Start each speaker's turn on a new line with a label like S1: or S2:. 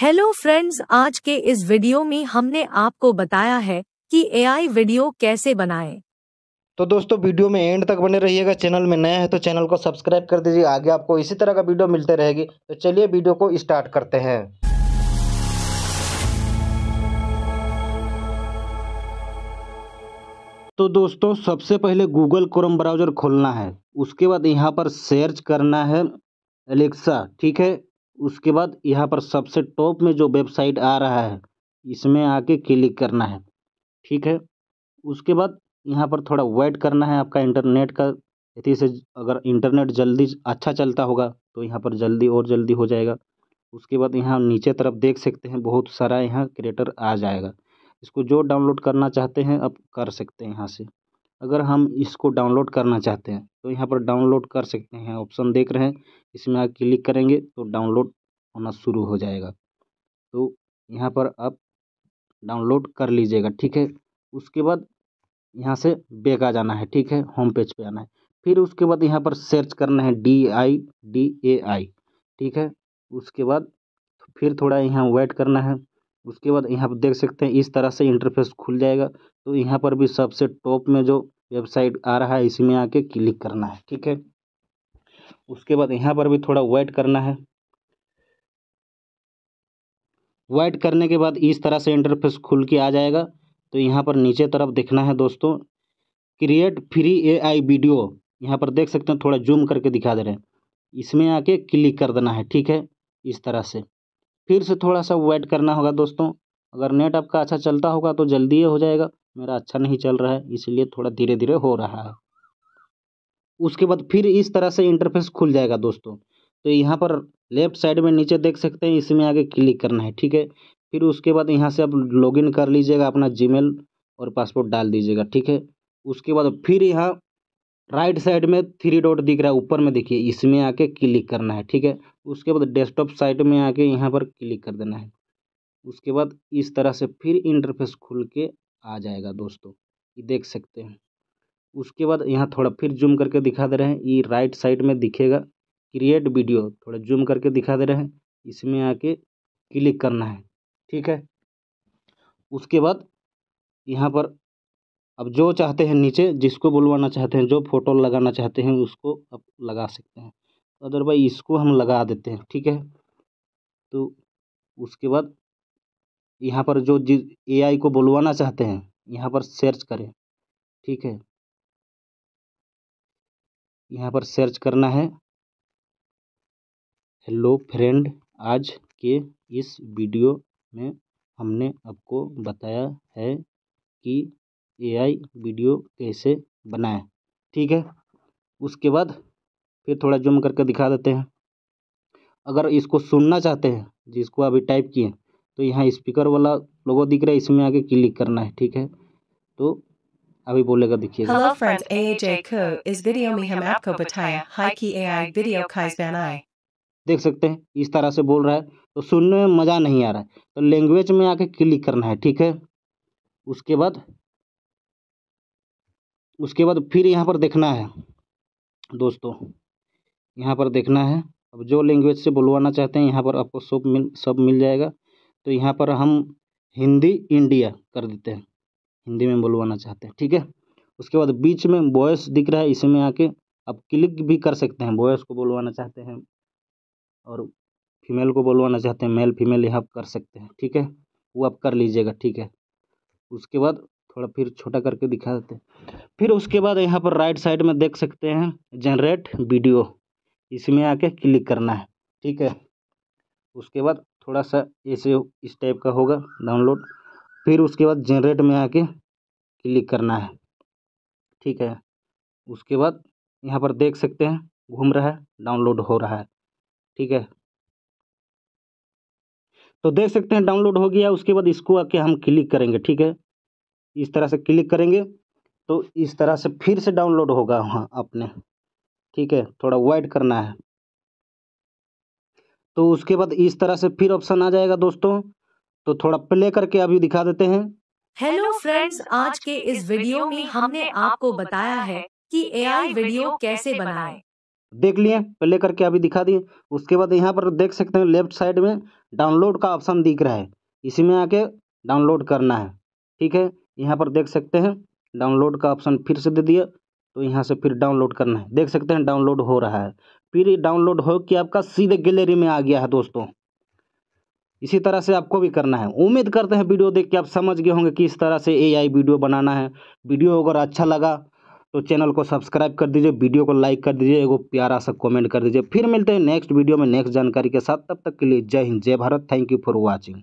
S1: Hello friends आज के इस वीडियो में हमने आपको बताया है कि एआई वीडियो कैसे बनाएं। तो दोस्तों वीडियो में एंड तक बने रहिएगा चैनल में नया है तो चैनल को सब्सक्राइब कर दीजिए आगे आपको इसी तरह का वीडियो मिलते रहेगी तो चलिए वीडियो को स्टार्ट करते हैं तो दोस्तों सबसे पहले गूगल क्रोम ब्राउजर खोलना है उसके बाद यहाँ पर सर्च करना है एलेक्सा ठीक है उसके बाद यहाँ पर सबसे टॉप में जो वेबसाइट आ रहा है इसमें आके क्लिक करना है ठीक है उसके बाद यहाँ पर थोड़ा वेट करना है आपका इंटरनेट का यदि से अगर इंटरनेट जल्दी अच्छा चलता होगा तो यहाँ पर जल्दी और जल्दी हो जाएगा उसके बाद यहाँ नीचे तरफ देख सकते हैं बहुत सारा यहाँ क्रिएटर आ जाएगा इसको जो डाउनलोड करना चाहते हैं आप कर सकते हैं यहाँ से अगर हम इसको डाउनलोड करना चाहते हैं तो यहाँ पर डाउनलोड कर सकते हैं ऑप्शन देख रहे हैं इसमें आप क्लिक करेंगे तो डाउनलोड होना शुरू हो जाएगा तो यहाँ पर आप डाउनलोड कर लीजिएगा ठीक है उसके बाद यहाँ से बैक आ जाना है ठीक है होम पेज पे आना है फिर उसके बाद यहाँ पर सर्च करना है डी आई डी ए आई ठीक है उसके बाद फिर थोड़ा यहाँ वेट करना है उसके बाद यहाँ पर देख सकते हैं इस तरह से इंटरफेस खुल जाएगा तो यहाँ पर भी सबसे टॉप में जो वेबसाइट आ रहा है इसमें आके क्लिक करना है ठीक है उसके बाद यहाँ पर भी थोड़ा वेट करना है वेट करने के बाद इस तरह से इंटरफेस खुल के आ जाएगा तो यहाँ पर नीचे तरफ देखना है दोस्तों क्रिएट फ्री एआई वीडियो यहाँ पर देख सकते हैं थोड़ा जूम करके दिखा दे रहे हैं इसमें आके क्लिक कर देना है ठीक है इस तरह से फिर से थोड़ा सा वेट करना होगा दोस्तों अगर नेट आपका अच्छा चलता होगा तो जल्दी हो जाएगा मेरा अच्छा नहीं चल रहा है इसलिए थोड़ा धीरे धीरे हो रहा है उसके बाद फिर इस तरह से इंटरफेस खुल जाएगा दोस्तों तो यहाँ पर लेफ्ट साइड में नीचे देख सकते हैं इसमें आगे क्लिक करना है ठीक है फिर उसके बाद यहाँ से आप लॉगिन कर लीजिएगा अपना जीमेल और पासपोर्ट डाल दीजिएगा ठीक है उसके बाद फिर यहाँ राइट साइड में थ्री डॉट दिख रहा है ऊपर में देखिए इसमें आके क्लिक करना है ठीक है उसके बाद डेस्कटॉप साइड में आके यहाँ पर क्लिक कर देना है उसके बाद इस तरह से फिर इंटरफेस खुल के आ जाएगा दोस्तों ये देख सकते हैं उसके बाद यहाँ थोड़ा फिर जूम करके दिखा दे रहे हैं ये राइट साइड में दिखेगा क्रिएट वीडियो थोड़ा जूम करके दिखा दे रहे हैं इसमें आके क्लिक करना है ठीक है उसके बाद यहाँ पर अब जो चाहते हैं नीचे जिसको बुलवाना चाहते हैं जो फ़ोटो लगाना चाहते हैं उसको आप लगा सकते हैं अदरवाइज इसको हम लगा देते हैं ठीक है तो उसके बाद यहाँ पर जो जिस ए को बुलवाना चाहते हैं यहाँ पर सर्च करें ठीक है यहाँ पर सर्च करना है हेलो फ्रेंड आज के इस वीडियो में हमने आपको बताया है कि एआई वीडियो कैसे बनाए ठीक है उसके बाद फिर थोड़ा जूम करके दिखा देते हैं अगर इसको सुनना चाहते हैं जिसको अभी टाइप किए तो यहाँ स्पीकर वाला लोगो दिख रहा है इसमें आगे क्लिक करना है ठीक है तो अभी बोलेगा देखिए हेलो फ्रेंड्स ए जे को इस वीडियो में हम आपको बताया हाई की एआई वीडियो काइजबैन आई देख सकते हैं इस तरह से बोल रहा है तो सुनने में मज़ा नहीं आ रहा है तो लैंग्वेज में आके क्लिक करना है ठीक है उसके बाद उसके बाद फिर यहाँ पर देखना है दोस्तों यहाँ पर देखना है अब जो लैंग्वेज से बुलवाना चाहते हैं यहाँ पर आपको सब मिल सब मिल जाएगा तो यहाँ पर हम हिंदी इंडिया कर देते हैं हिंदी में बुलवाना चाहते हैं ठीक है उसके बाद बीच में वॉयस दिख रहा है इसमें आके आप क्लिक भी कर सकते हैं वॉयस को बुलवाना चाहते हैं और फीमेल को बुलवाना चाहते हैं मेल फीमेल यहाँ कर सकते हैं ठीक है वो आप कर लीजिएगा ठीक है उसके बाद थोड़ा फिर छोटा करके दिखा देते हैं फिर उसके बाद यहाँ पर राइट साइड में देख सकते हैं जनरेट वीडियो इसमें आके क्लिक करना है ठीक है उसके बाद थोड़ा सा ऐसे इस टाइप का होगा डाउनलोड फिर उसके बाद जनरेट में आके क्लिक करना है ठीक है उसके बाद यहाँ पर देख सकते हैं घूम रहा है डाउनलोड हो रहा है ठीक है तो देख सकते हैं डाउनलोड हो गया उसके बाद इसको आके हम क्लिक करेंगे ठीक है इस तरह से क्लिक करेंगे तो इस तरह से फिर से डाउनलोड होगा वहाँ अपने ठीक है थोड़ा वाइड करना है तो उसके बाद इस तरह से फिर ऑप्शन आ जाएगा दोस्तों तो थोड़ा प्ले करके अभी दिखा देते हैं हेलो फ्रेंड्स आज के इस वीडियो में हमने आपको बताया है कि एआई वीडियो कैसे बनाएं। देख लिए प्ले करके अभी दिखा दिए उसके बाद यहाँ पर देख सकते हैं लेफ्ट साइड में डाउनलोड का ऑप्शन दिख रहा है इसी में आके डाउनलोड करना है ठीक है यहाँ पर देख सकते हैं डाउनलोड का ऑप्शन फिर से दे दिया तो यहाँ से फिर डाउनलोड करना है देख सकते हैं डाउनलोड हो रहा है फिर डाउनलोड हो कि आपका सीधे गैलरी में आ गया है दोस्तों इसी तरह से आपको भी करना है उम्मीद करते हैं वीडियो देख के आप समझ गए होंगे कि इस तरह से एआई वीडियो बनाना है वीडियो अगर अच्छा लगा तो चैनल को सब्सक्राइब कर दीजिए वीडियो को लाइक कर दीजिए एगो प्यारा सा कमेंट कर दीजिए फिर मिलते हैं नेक्स्ट वीडियो में नेक्स्ट जानकारी के साथ तब तक के लिए जय हिंद जय Bharat thank you for watching